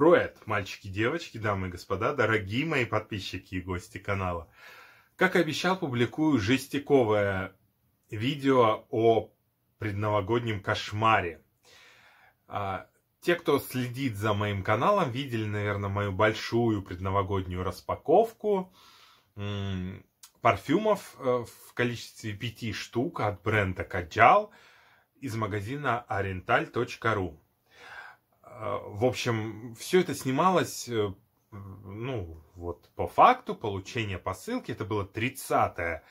Руэт, мальчики, девочки, дамы и господа, дорогие мои подписчики и гости канала. Как обещал, публикую жестяковое видео о предновогоднем кошмаре. А, те, кто следит за моим каналом, видели, наверное, мою большую предновогоднюю распаковку парфюмов э, в количестве пяти штук от бренда Каджал из магазина oriental.ru. А, в общем, все это снималось, э, ну, вот по факту получения посылки. Это было 30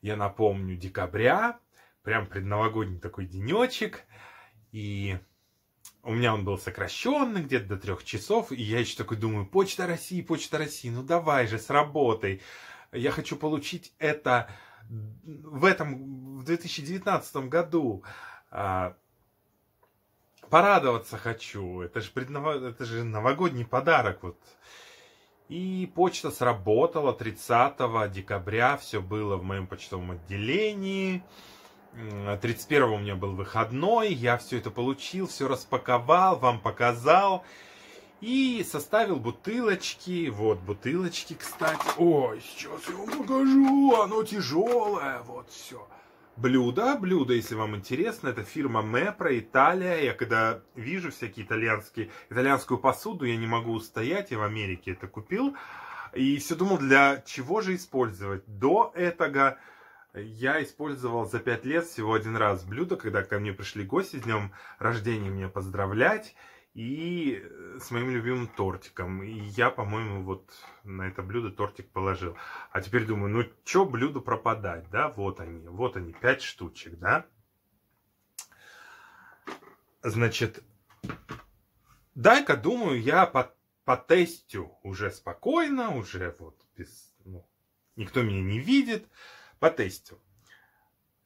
я напомню, декабря. Прям предновогодний такой денечек. И у меня он был сокращенный где-то до трех часов, и я еще такой думаю, Почта России, Почта России, ну давай же, сработай. Я хочу получить это в этом, в 2019 году. А, порадоваться хочу. Это же, преднов... это же новогодний подарок. Вот. И почта сработала 30 декабря. Все было в моем почтовом отделении. 31 у меня был выходной. Я все это получил, все распаковал, вам показал. И составил бутылочки. Вот бутылочки, кстати. Ой, сейчас я вам покажу. Оно тяжелое. Вот все. Блюдо, блюдо, если вам интересно, это фирма Мепро, Италия. Я когда вижу всякие итальянские, итальянскую посуду, я не могу устоять. Я в Америке это купил. И все думал, для чего же использовать. До этого я использовал за пять лет всего один раз блюдо, когда ко мне пришли гости с днем рождения меня поздравлять и э, с моим любимым тортиком. И я, по-моему, вот на это блюдо тортик положил. А теперь думаю, ну чё блюдо пропадать, да? Вот они, вот они, пять штучек, да? Значит, дай-ка, думаю, я по, по тестю уже спокойно, уже вот без... Ну, никто меня не видит, по тестю.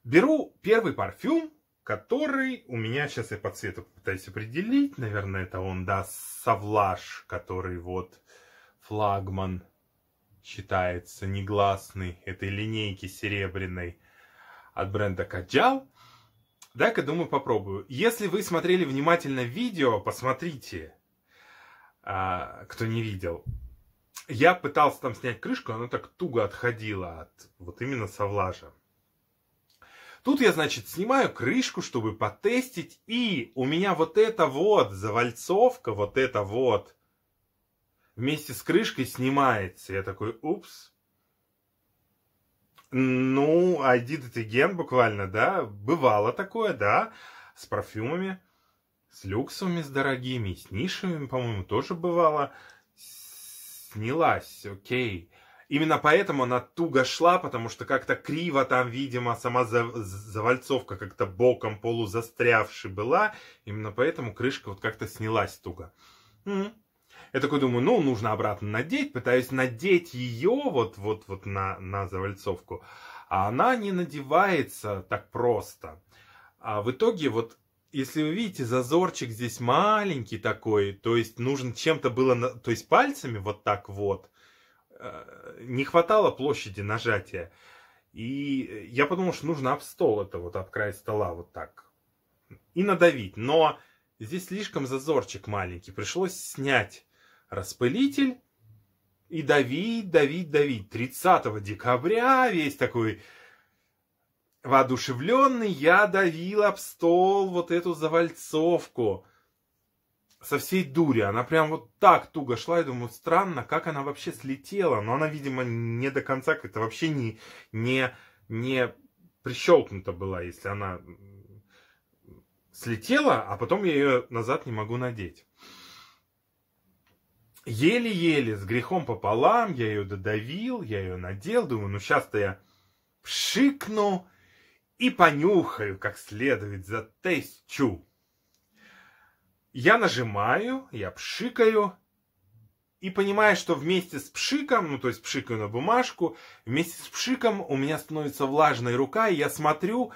Беру первый парфюм, который у меня, сейчас я по цвету пытаюсь определить, наверное, это он, да, Савлаш, который вот флагман считается негласный этой линейки серебряной от бренда Каджал. Дай-ка, думаю, попробую. Если вы смотрели внимательно видео, посмотрите, а, кто не видел. Я пытался там снять крышку, она так туго отходила от вот именно совлажа. Тут я, значит, снимаю крышку, чтобы потестить, и у меня вот это вот завальцовка, вот это вот вместе с крышкой снимается. Я такой, упс. Ну, Adidas и Ген буквально, да, бывало такое, да, с парфюмами, с люксовыми, с дорогими, с нишевыми, по-моему, тоже бывало. Снялась, окей. Okay Именно поэтому она туго шла, потому что как-то криво там, видимо, сама завальцовка как-то боком полузастрявши была. Именно поэтому крышка вот как-то снялась туго. Я такой думаю, ну, нужно обратно надеть. Пытаюсь надеть ее вот, вот, вот на, на завальцовку. А она не надевается так просто. А в итоге вот если вы видите, зазорчик здесь маленький такой, то есть нужно чем-то было, то есть пальцами вот так вот, Э, не хватало площади нажатия. И я подумал, что нужно об стол это вот, об край стола вот так. И надавить. Но здесь слишком зазорчик маленький. Пришлось снять распылитель и давить, давить, давить. 30 декабря весь такой воодушевленный я давил об стол вот эту завальцовку со всей дури. Она прям вот так туго шла. Я думаю, странно, как она вообще слетела. Но она, видимо, не до конца как-то вообще не, не, не прищелкнута была, если она слетела, а потом я ее назад не могу надеть. Еле-еле, с грехом пополам, я ее додавил, я ее надел. Думаю, ну сейчас-то я пшикну и понюхаю как следует, затестю. Я нажимаю, я пшикаю, и понимаю, что вместе с пшиком, ну то есть пшикаю на бумажку, вместе с пшиком у меня становится влажная рука, и я смотрю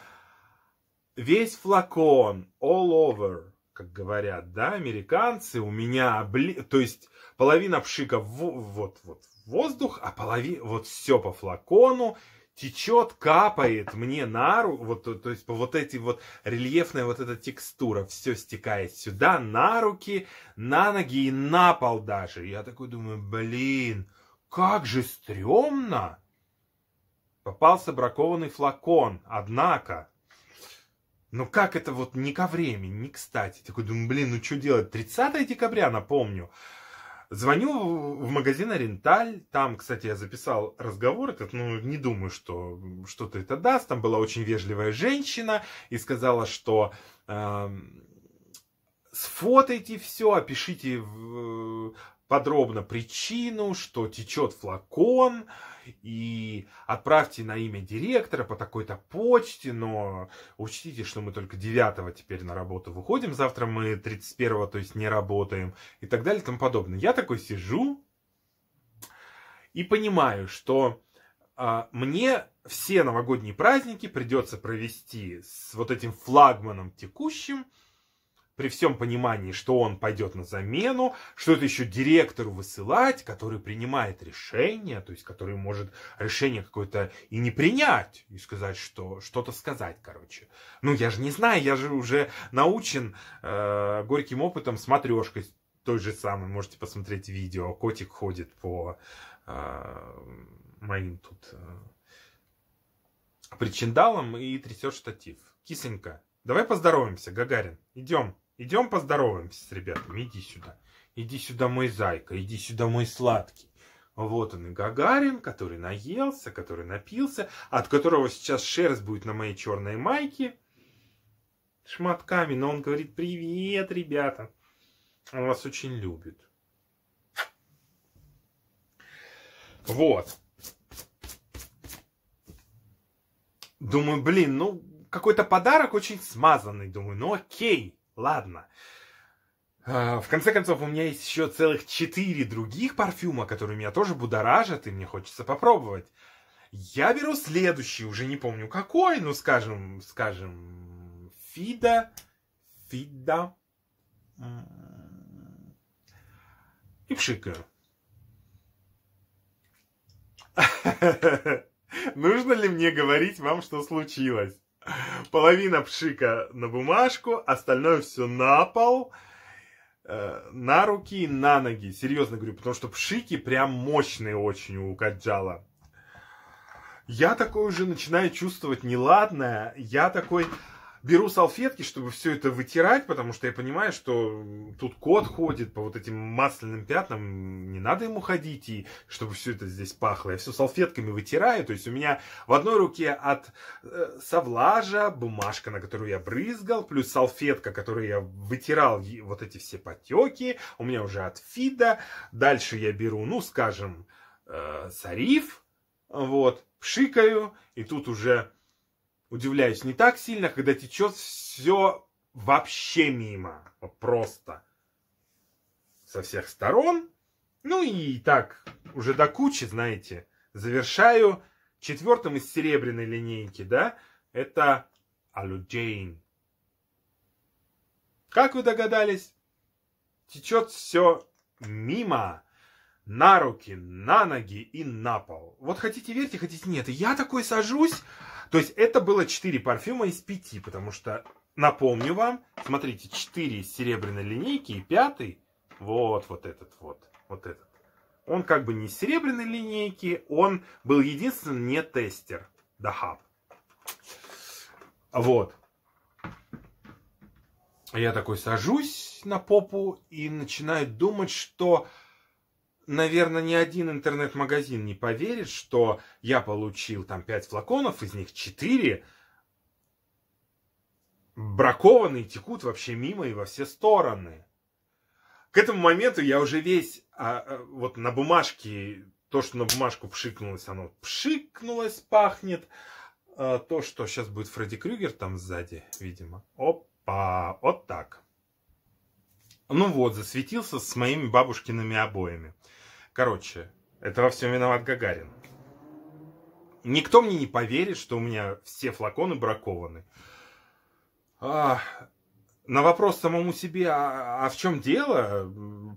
весь флакон, all over, как говорят, да, американцы, у меня, обли... то есть половина пшика в... вот, вот воздух, а половина, вот все по флакону, течет, капает мне на руку, вот, то, то есть вот эти вот рельефная вот эта текстура, все стекает сюда, на руки, на ноги и на пол даже. Я такой думаю, блин, как же стрёмно. Попался бракованный флакон, однако. Ну как это вот не ко времени, не кстати. Такой думаю, блин, ну что делать? 30 декабря, напомню. Звоню в магазин Ориенталь. там, кстати, я записал разговор этот, ну, не думаю, что что-то это даст. Там была очень вежливая женщина и сказала, что э, сфотайте все, опишите подробно причину, что течет флакон, э, и отправьте на имя директора по такой-то почте, но учтите, что мы только 9 теперь на работу выходим, завтра мы 31, то есть не работаем и так далее и тому подобное. Я такой сижу и понимаю, что а, мне все новогодние праздники придется провести с вот этим флагманом текущим, при всем понимании, что он пойдет на замену, что это еще директору высылать, который принимает решение, то есть который может решение какое-то и не принять, и сказать, что что-то сказать, короче. Ну, я же не знаю, я же уже научен э, горьким опытом с матрешкой той же самой. Можете посмотреть видео. Котик ходит по э, моим тут э, причиндалам и трясет штатив. Кисенька, давай поздороваемся, Гагарин. Идем. Идем поздороваемся с ребятами. Иди сюда. Иди сюда, мой зайка. Иди сюда, мой сладкий. Вот он и Гагарин, который наелся, который напился, от которого сейчас шерсть будет на моей черной майке шматками, но он говорит «Привет, ребята!» Он вас очень любит. Вот. Думаю, блин, ну, какой-то подарок очень смазанный. Думаю, ну окей. Ладно. А, в конце концов, у меня есть еще целых четыре других парфюма, которые меня тоже будоражат, и мне хочется попробовать. Я беру следующий, уже не помню какой, ну, скажем, скажем, Фида, Фида и пшикаю. Нужно ли мне говорить вам, что случилось? Половина пшика на бумажку, остальное все на пол, э, на руки и на ноги. Серьезно говорю, потому что пшики прям мощные очень у Каджала. Я такой уже начинаю чувствовать неладное. Я такой, беру салфетки, чтобы все это вытирать, потому что я понимаю, что тут кот ходит по вот этим масляным пятнам, не надо ему ходить, и чтобы все это здесь пахло. Я все салфетками вытираю, то есть у меня в одной руке от э, совлажа бумажка, на которую я брызгал, плюс салфетка, которой я вытирал вот эти все потеки, у меня уже от фида. Дальше я беру, ну, скажем, э, сариф, вот, пшикаю, и тут уже удивляюсь не так сильно, когда течет все вообще мимо. просто. Со всех сторон. Ну и так, уже до кучи, знаете, завершаю четвертым из серебряной линейки, да? Это Алюджейн. Как вы догадались, течет все мимо на руки, на ноги и на пол. Вот хотите верьте, хотите нет. И я такой сажусь, то есть это было 4 парфюма из 5, потому что, напомню вам, смотрите, 4 из серебряной линейки и пятый, вот, вот этот вот, вот этот. Он как бы не из серебряной линейки, он был единственным не тестер, да хаб. Вот. Я такой сажусь на попу и начинаю думать, что наверное, ни один интернет-магазин не поверит, что я получил там 5 флаконов, из них 4 бракованные текут вообще мимо и во все стороны. К этому моменту я уже весь, а, а, вот на бумажке, то, что на бумажку пшикнулось, оно пшикнулось, пахнет. А, то, что сейчас будет Фредди Крюгер там сзади, видимо. Опа, вот так. Ну вот, засветился с моими бабушкиными обоями. Короче, это во всем виноват Гагарин. Никто мне не поверит, что у меня все флаконы бракованы. А, на вопрос самому себе, а, а в чем дело,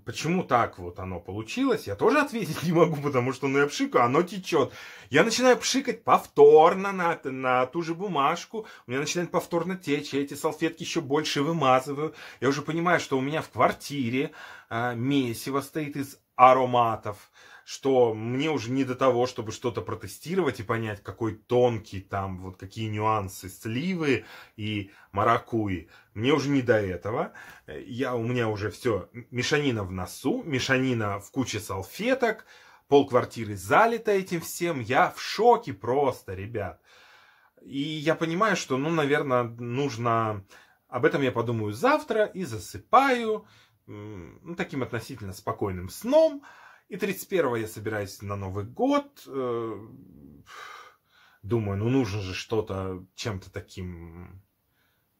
почему так вот оно получилось, я тоже ответить не могу, потому что, ну, я пшикаю, оно течет. Я начинаю пшикать повторно на, на ту же бумажку, у меня начинает повторно течь, я эти салфетки еще больше вымазываю. Я уже понимаю, что у меня в квартире э, месиво стоит из ароматов, что мне уже не до того, чтобы что-то протестировать и понять, какой тонкий там, вот какие нюансы сливы и маракуи. Мне уже не до этого. Я, у меня уже все мешанина в носу, мешанина в куче салфеток, пол квартиры залито этим всем. Я в шоке просто, ребят. И я понимаю, что, ну, наверное, нужно... Об этом я подумаю завтра и засыпаю ну, таким относительно спокойным сном. И 31 я собираюсь на Новый год. Э, думаю, ну нужно же что-то, чем-то таким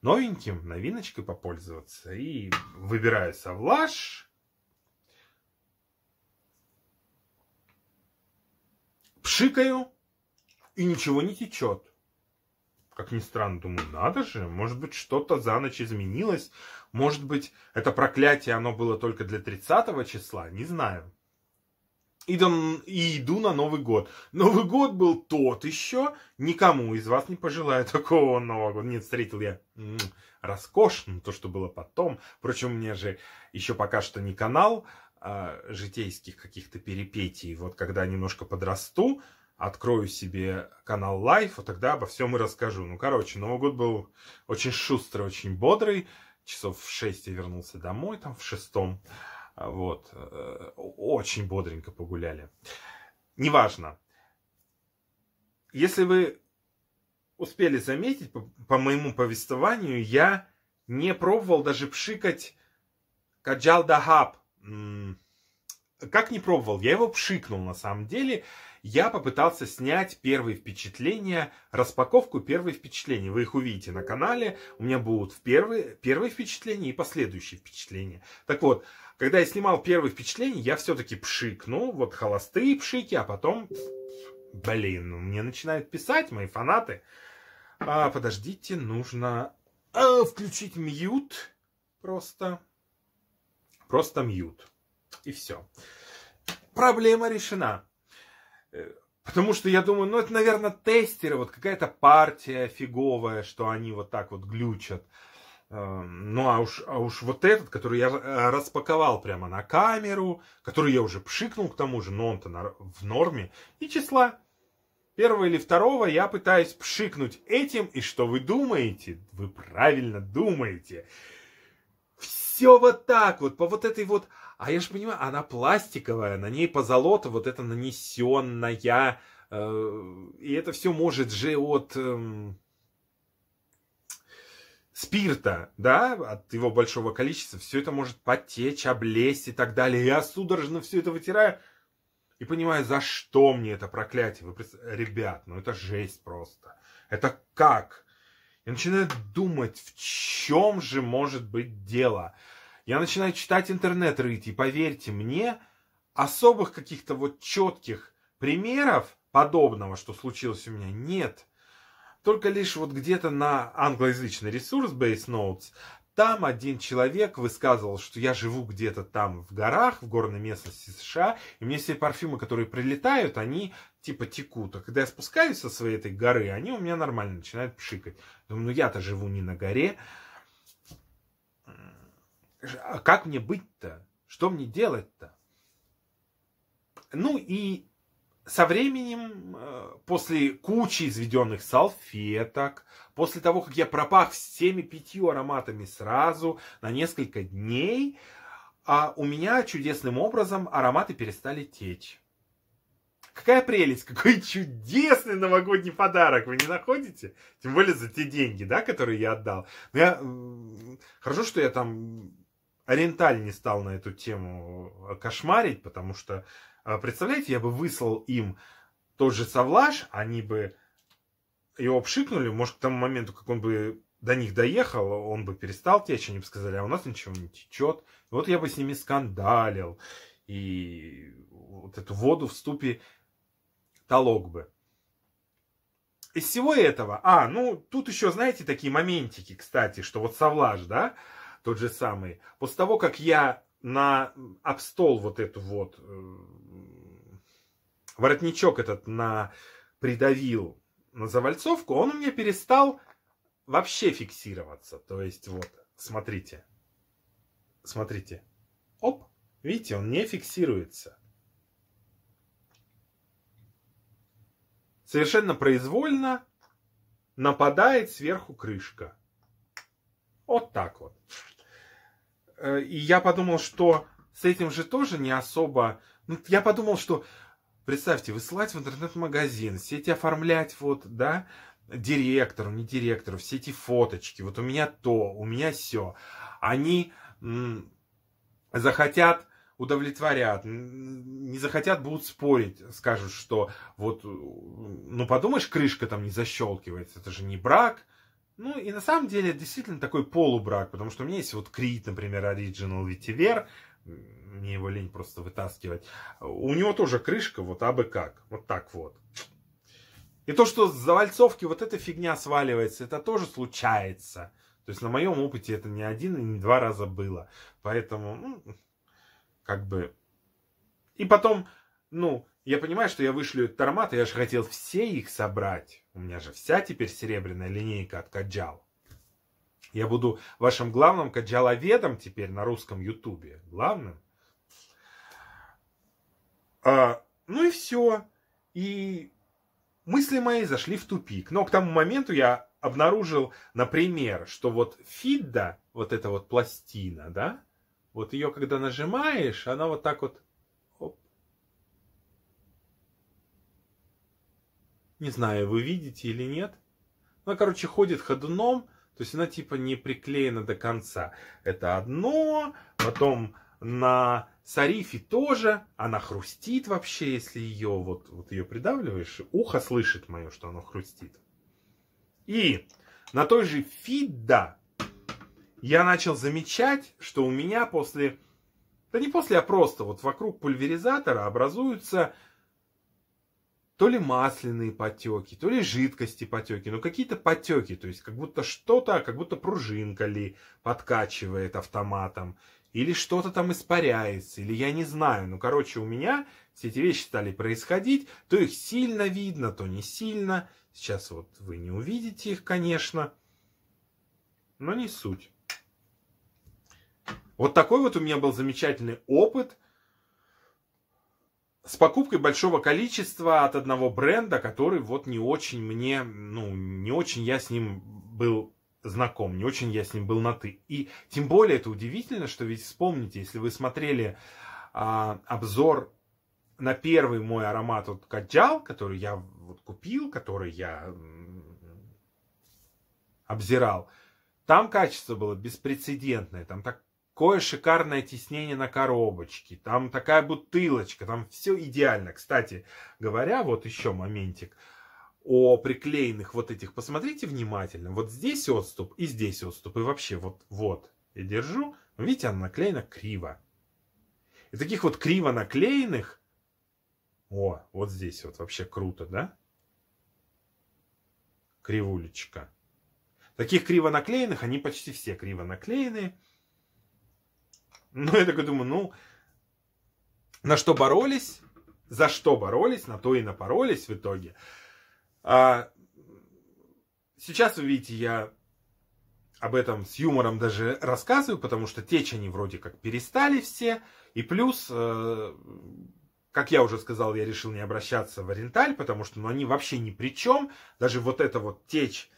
новеньким, новиночкой попользоваться. И выбираю савлаж. Пшикаю, и ничего не течет. Как ни странно, думаю, надо же, может быть, что-то за ночь изменилось. Может быть, это проклятие, оно было только для 30 числа, не знаю и, дом, и иду на Новый год. Новый год был тот еще. Никому из вас не пожелаю такого Нового года. Нет, встретил я м роскошно то, что было потом. Впрочем, мне же еще пока что не канал а, житейских каких-то перипетий. Вот когда немножко подрасту, открою себе канал Лайф, вот тогда обо всем и расскажу. Ну, короче, Новый год был очень шустрый, очень бодрый. Часов в шесть я вернулся домой, там в шестом. Вот. Э, очень бодренько погуляли. Неважно. Если вы успели заметить, по, по моему повествованию, я не пробовал даже пшикать каджал дахаб. Как не пробовал? Я его пшикнул на самом деле я попытался снять первые впечатления, распаковку первых впечатлений. Вы их увидите на канале, у меня будут первые, первые впечатления и последующие впечатления. Так вот, когда я снимал первые впечатления, я все-таки пшик. Ну, вот холостые пшики, а потом, блин, ну, мне начинают писать мои фанаты. А, подождите, нужно а, включить мьют просто. Просто мьют. И все. Проблема решена. Э, потому что я думаю, ну это, наверное, тестеры, вот какая-то партия фиговая, что они вот так вот глючат. Эм, ну а уж, а уж вот этот, который я э, распаковал прямо на камеру, который я уже пшикнул к тому же, но он-то в норме, и числа первого или второго я пытаюсь пшикнуть этим, и что вы думаете? Вы правильно думаете. Все вот так вот, по вот этой вот а я же понимаю, она пластиковая, на ней позолота вот это нанесенная. Э, и это все может же от э, спирта, да, от его большого количества, все это может потечь, облезть и так далее. Я судорожно все это вытираю и понимаю, за что мне это проклятие. Вы Ребят, ну это жесть просто. Это как? Я начинаю думать, в чем же может быть дело. Я начинаю читать интернет рыть, и поверьте мне, особых каких-то вот четких примеров подобного, что случилось у меня, нет. Только лишь вот где-то на англоязычный ресурс Base Notes там один человек высказывал, что я живу где-то там в горах, в горной местности США, и мне все парфюмы, которые прилетают, они типа текут. А когда я спускаюсь со своей этой горы, они у меня нормально начинают пшикать. Думаю, ну я-то живу не на горе. А как мне быть-то? Что мне делать-то? Ну и со временем, э, после кучи изведенных салфеток, после того, как я пропах всеми пятью ароматами сразу на несколько дней, а у меня чудесным образом ароматы перестали течь. Какая прелесть, какой чудесный новогодний подарок, вы не находите? Тем более за те деньги, да, которые я отдал. Но ну, я... Хорошо, что я там Ориенталь не стал на эту тему э, кошмарить, потому что, э, представляете, я бы выслал им тот же Савлаш, они бы его обшикнули, может, к тому моменту, как он бы до них доехал, он бы перестал течь, они бы сказали, а у нас ничего не течет. вот я бы с ними скандалил, и вот эту воду в ступе толок бы. Из всего этого, а, ну, тут еще, знаете, такие моментики, кстати, что вот Савлаж, да, тот же самый. После того, как я на об стол вот эту вот э, воротничок этот на придавил на завальцовку, он у меня перестал вообще фиксироваться. То есть вот, смотрите, смотрите, оп, видите, он не фиксируется. Совершенно произвольно нападает сверху крышка. Вот так вот. Э, и я подумал, что с этим же тоже не особо... Ну, я подумал, что, представьте, высылать в интернет-магазин, все эти оформлять, вот, да, директору, не директору, все эти фоточки, вот у меня то, у меня все. Они м- захотят удовлетворят, не захотят, будут спорить, скажут, что вот, ну подумаешь, крышка там не защелкивается, это же не брак, ну и на самом деле действительно такой полубрак, потому что у меня есть вот Крит, например, Original Vetiver, мне его лень просто вытаскивать. У него тоже крышка вот абы как, вот так вот. И то, что с завальцовки вот эта фигня сваливается, это тоже случается. То есть на моем опыте это не один и не два раза было. Поэтому, ну, как бы... И потом, ну, я понимаю, что я вышлю торматы, я же хотел все их собрать. У меня же вся теперь серебряная линейка от Каджал. Я буду вашим главным каджаловедом теперь на русском ютубе. Главным. А, ну и все. И мысли мои зашли в тупик. Но к тому моменту я обнаружил, например, что вот фидда, вот эта вот пластина, да, вот ее когда нажимаешь, она вот так вот Не знаю, вы видите или нет. Она, короче, ходит ходуном, то есть она типа не приклеена до конца. Это одно, потом на сарифе тоже, она хрустит вообще, если ее вот, вот ее придавливаешь, ухо слышит мое, что оно хрустит. И на той же Фидда я начал замечать, что у меня после, да не после, а просто вот вокруг пульверизатора образуются то ли масляные потеки, то ли жидкости потеки, но какие-то потеки, то есть как будто что-то, как будто пружинка ли подкачивает автоматом, или что-то там испаряется, или я не знаю. Ну, короче, у меня все эти вещи стали происходить, то их сильно видно, то не сильно. Сейчас вот вы не увидите их, конечно, но не суть. Вот такой вот у меня был замечательный опыт – с покупкой большого количества от одного бренда, который вот не очень мне, ну, не очень я с ним был знаком, не очень я с ним был на ты. И тем более это удивительно, что ведь вспомните, если вы смотрели а, обзор на первый мой аромат от Каджал, который я вот купил, который я обзирал, там качество было беспрецедентное, там так Кое шикарное тиснение на коробочке, там такая бутылочка, там все идеально. Кстати говоря, вот еще моментик о приклеенных вот этих. Посмотрите внимательно. Вот здесь отступ и здесь отступ. И вообще вот, вот я держу. Видите, она наклеена криво. И таких вот криво наклеенных... О, вот здесь вот вообще круто, да? Кривулечка. Таких криво наклеенных, они почти все криво наклеенные. Ну, я такой думаю, ну, на что боролись, за что боролись, на то и напоролись в итоге. А, сейчас вы видите, я об этом с юмором даже рассказываю, потому что течь они вроде как перестали все. И плюс, э, как я уже сказал, я решил не обращаться в Оренталь, потому что ну, они вообще ни при чем. Даже вот эта вот течь...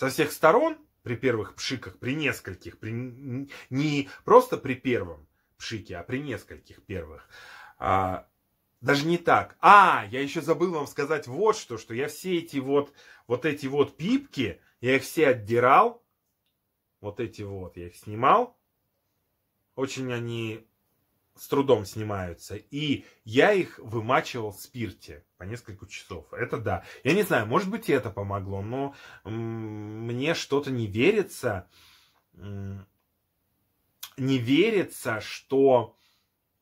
со всех сторон, при первых пшиках, при нескольких, при, не просто при первом пшике, а при нескольких первых, а, даже не так. А, я еще забыл вам сказать вот что, что я все эти вот, вот эти вот пипки, я их все отдирал, вот эти вот, я их снимал. Очень они с трудом снимаются. И я их вымачивал в спирте по несколько часов. Это да. Я не знаю, может быть, и это помогло, но мне что-то не верится. Не верится, что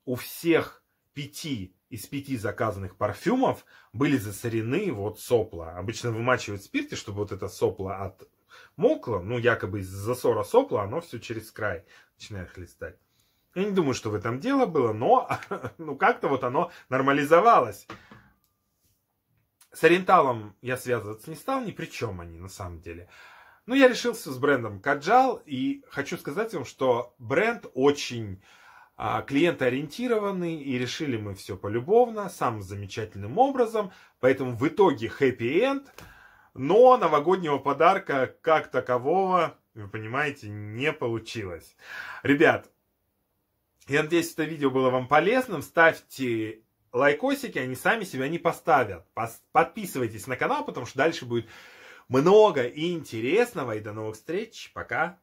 у всех пяти из пяти заказанных парфюмов были засорены вот сопла. Обычно вымачивают в спирте, чтобы вот это сопло от мокло, ну, якобы из засора сопла, оно все через край начинает хлестать. Я не думаю, что в этом дело было, но ну как-то вот оно нормализовалось. С Ориенталом я связываться не стал, ни при чем они на самом деле. Но я решился с брендом Каджал, и хочу сказать вам, что бренд очень а, клиентоориентированный, и решили мы все полюбовно, самым замечательным образом, поэтому в итоге хэппи-энд, но новогоднего подарка как такового, вы понимаете, не получилось. Ребят, я надеюсь, это видео было вам полезным. Ставьте лайкосики, они сами себя не поставят. Подписывайтесь на канал, потому что дальше будет много интересного. И до новых встреч. Пока.